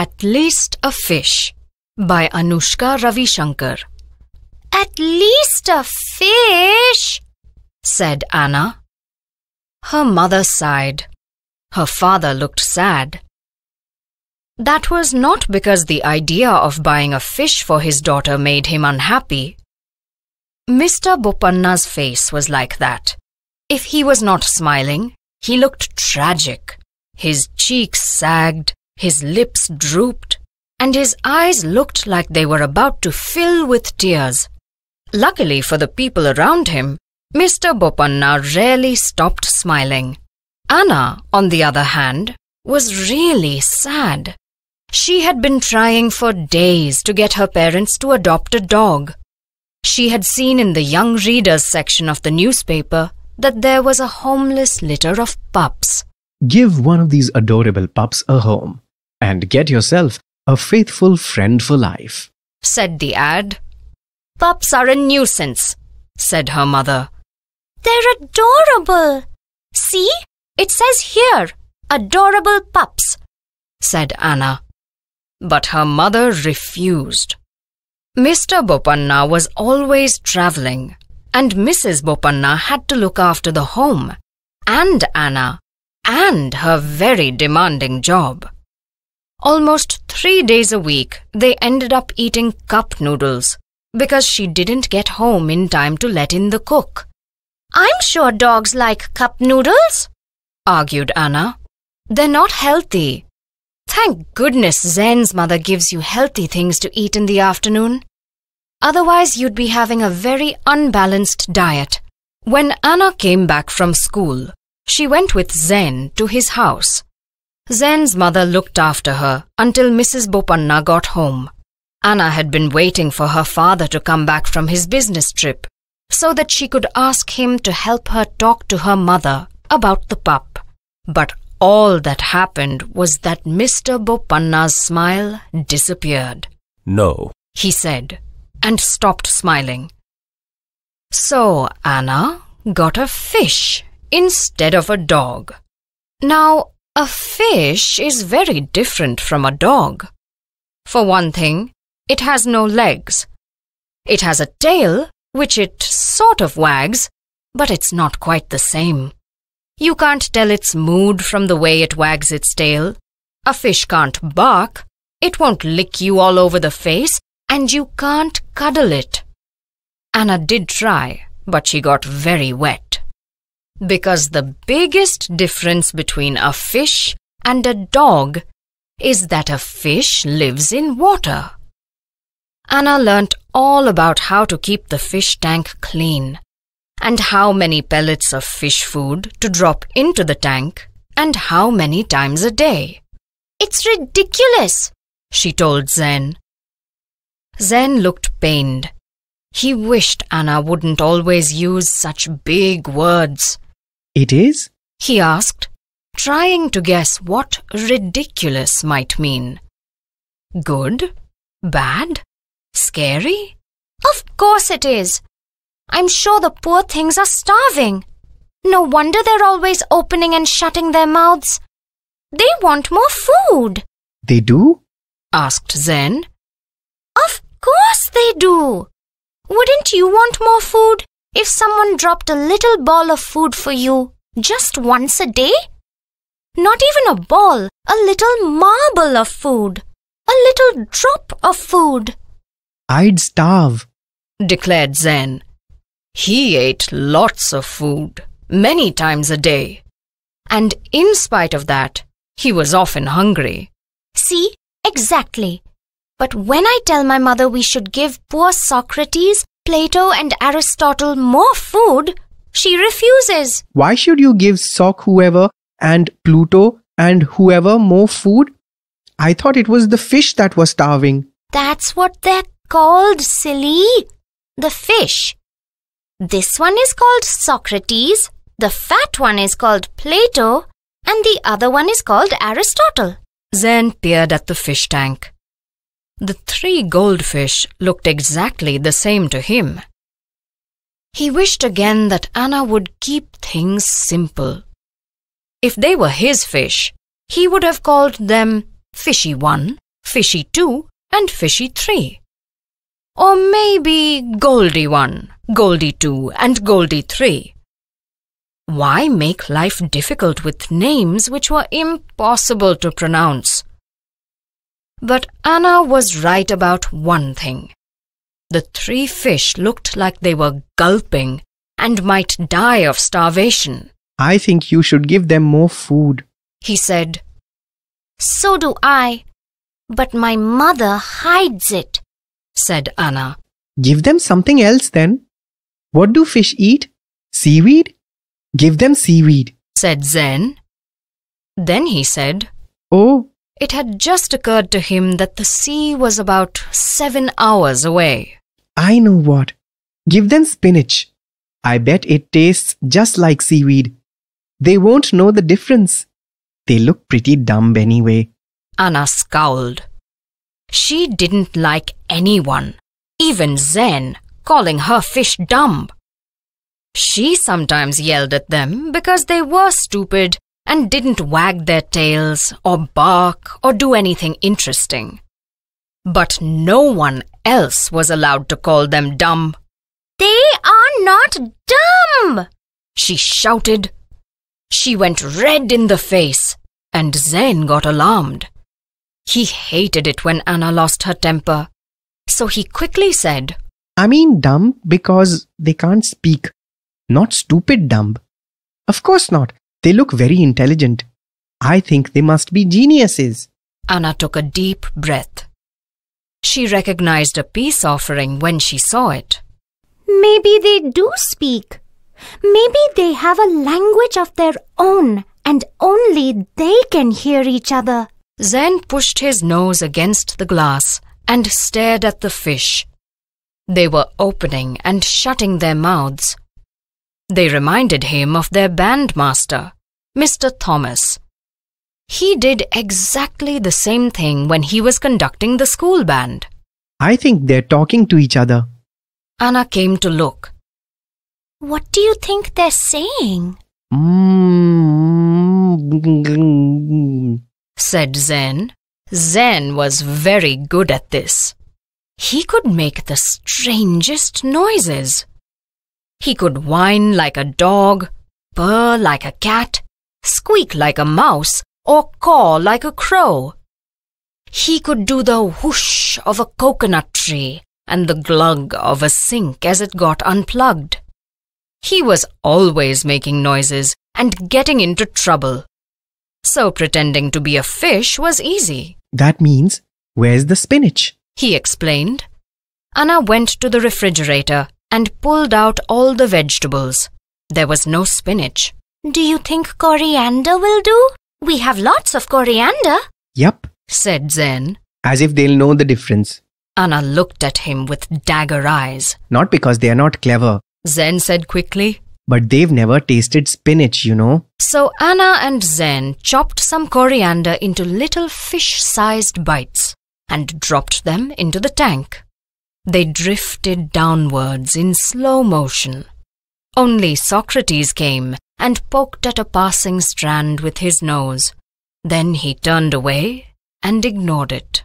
At Least a Fish by Anushka Ravishankar. At least a fish, said Anna. Her mother sighed. Her father looked sad. That was not because the idea of buying a fish for his daughter made him unhappy. Mr. Bopanna's face was like that. If he was not smiling, he looked tragic. His cheeks sagged, his lips drooped, and his eyes looked like they were about to fill with tears. Luckily for the people around him, Mr. Bopanna rarely stopped smiling. Anna, on the other hand, was really sad. She had been trying for days to get her parents to adopt a dog. She had seen in the young readers section of the newspaper that there was a homeless litter of pups. Give one of these adorable pups a home, and get yourself a faithful friend for life, said the ad. Pups are a nuisance, said her mother. They're adorable. See, it says here, adorable pups, said Anna. But her mother refused. Mr. Bopanna was always travelling, and Mrs. Bopanna had to look after the home, and Anna, and her very demanding job. Almost three days a week, they ended up eating cup noodles because she didn't get home in time to let in the cook. I'm sure dogs like cup noodles, argued Anna. They're not healthy. Thank goodness Zen's mother gives you healthy things to eat in the afternoon. Otherwise, you'd be having a very unbalanced diet. When Anna came back from school, she went with Zen to his house. Zen's mother looked after her until Mrs. Bopanna got home. Anna had been waiting for her father to come back from his business trip so that she could ask him to help her talk to her mother about the pup. But all that happened was that Mr. Bopanna's smile disappeared. No, he said, and stopped smiling. So Anna got a fish instead of a dog. Now, a fish is very different from a dog. For one thing, it has no legs. It has a tail, which it sort of wags, but it's not quite the same. You can't tell its mood from the way it wags its tail. A fish can't bark, it won't lick you all over the face, and you can't cuddle it. Anna did try, but she got very wet. Because the biggest difference between a fish and a dog is that a fish lives in water. Anna learnt all about how to keep the fish tank clean and how many pellets of fish food to drop into the tank and how many times a day. It's ridiculous, she told Zen. Zen looked pained. He wished Anna wouldn't always use such big words it is? He asked, trying to guess what ridiculous might mean. Good? Bad? Scary? Of course it is. I'm sure the poor things are starving. No wonder they're always opening and shutting their mouths. They want more food. They do? asked Zen. Of course they do. Wouldn't you want more food if someone dropped a little ball of food for you just once a day? Not even a ball, a little marble of food, a little drop of food. I'd starve, declared Zen. He ate lots of food, many times a day. And in spite of that, he was often hungry. See, exactly. But when I tell my mother we should give poor Socrates Plato and Aristotle more food, she refuses. Why should you give Sock whoever and Pluto and whoever more food? I thought it was the fish that was starving. That's what they're called, silly. The fish. This one is called Socrates, the fat one is called Plato, and the other one is called Aristotle. Zen peered at the fish tank. The three goldfish looked exactly the same to him. He wished again that Anna would keep things simple. If they were his fish, he would have called them Fishy 1, Fishy 2, and Fishy 3. Or maybe Goldie 1, Goldie 2, and Goldie 3. Why make life difficult with names which were impossible to pronounce? But Anna was right about one thing. The three fish looked like they were gulping and might die of starvation. I think you should give them more food, he said. So do I, but my mother hides it, said Anna. Give them something else then. What do fish eat? Seaweed? Give them seaweed, said Zen. Then he said, Oh, it had just occurred to him that the sea was about seven hours away. I know what. Give them spinach. I bet it tastes just like seaweed. They won't know the difference. They look pretty dumb anyway. Anna scowled. She didn't like anyone, even Zen, calling her fish dumb. She sometimes yelled at them because they were stupid and didn't wag their tails or bark or do anything interesting. But no one else was allowed to call them dumb. They are not dumb! She shouted. She went red in the face, and Zen got alarmed. He hated it when Anna lost her temper. So he quickly said, I mean dumb because they can't speak, not stupid dumb. Of course not. They look very intelligent. I think they must be geniuses. Anna took a deep breath. She recognized a peace offering when she saw it. Maybe they do speak. Maybe they have a language of their own and only they can hear each other. Zen pushed his nose against the glass and stared at the fish. They were opening and shutting their mouths they reminded him of their bandmaster, Mr. Thomas. He did exactly the same thing when he was conducting the school band. I think they're talking to each other. Anna came to look. What do you think they're saying? Mm. said Zen. Zen was very good at this. He could make the strangest noises. He could whine like a dog, purr like a cat, squeak like a mouse, or caw like a crow. He could do the whoosh of a coconut tree and the glug of a sink as it got unplugged. He was always making noises and getting into trouble. So pretending to be a fish was easy. That means, where's the spinach? He explained. Anna went to the refrigerator and pulled out all the vegetables. There was no spinach. Do you think coriander will do? We have lots of coriander. Yep, said Zen. As if they'll know the difference. Anna looked at him with dagger eyes. Not because they are not clever, Zen said quickly. But they've never tasted spinach, you know. So Anna and Zen chopped some coriander into little fish sized bites and dropped them into the tank. They drifted downwards in slow motion. Only Socrates came and poked at a passing strand with his nose. Then he turned away and ignored it.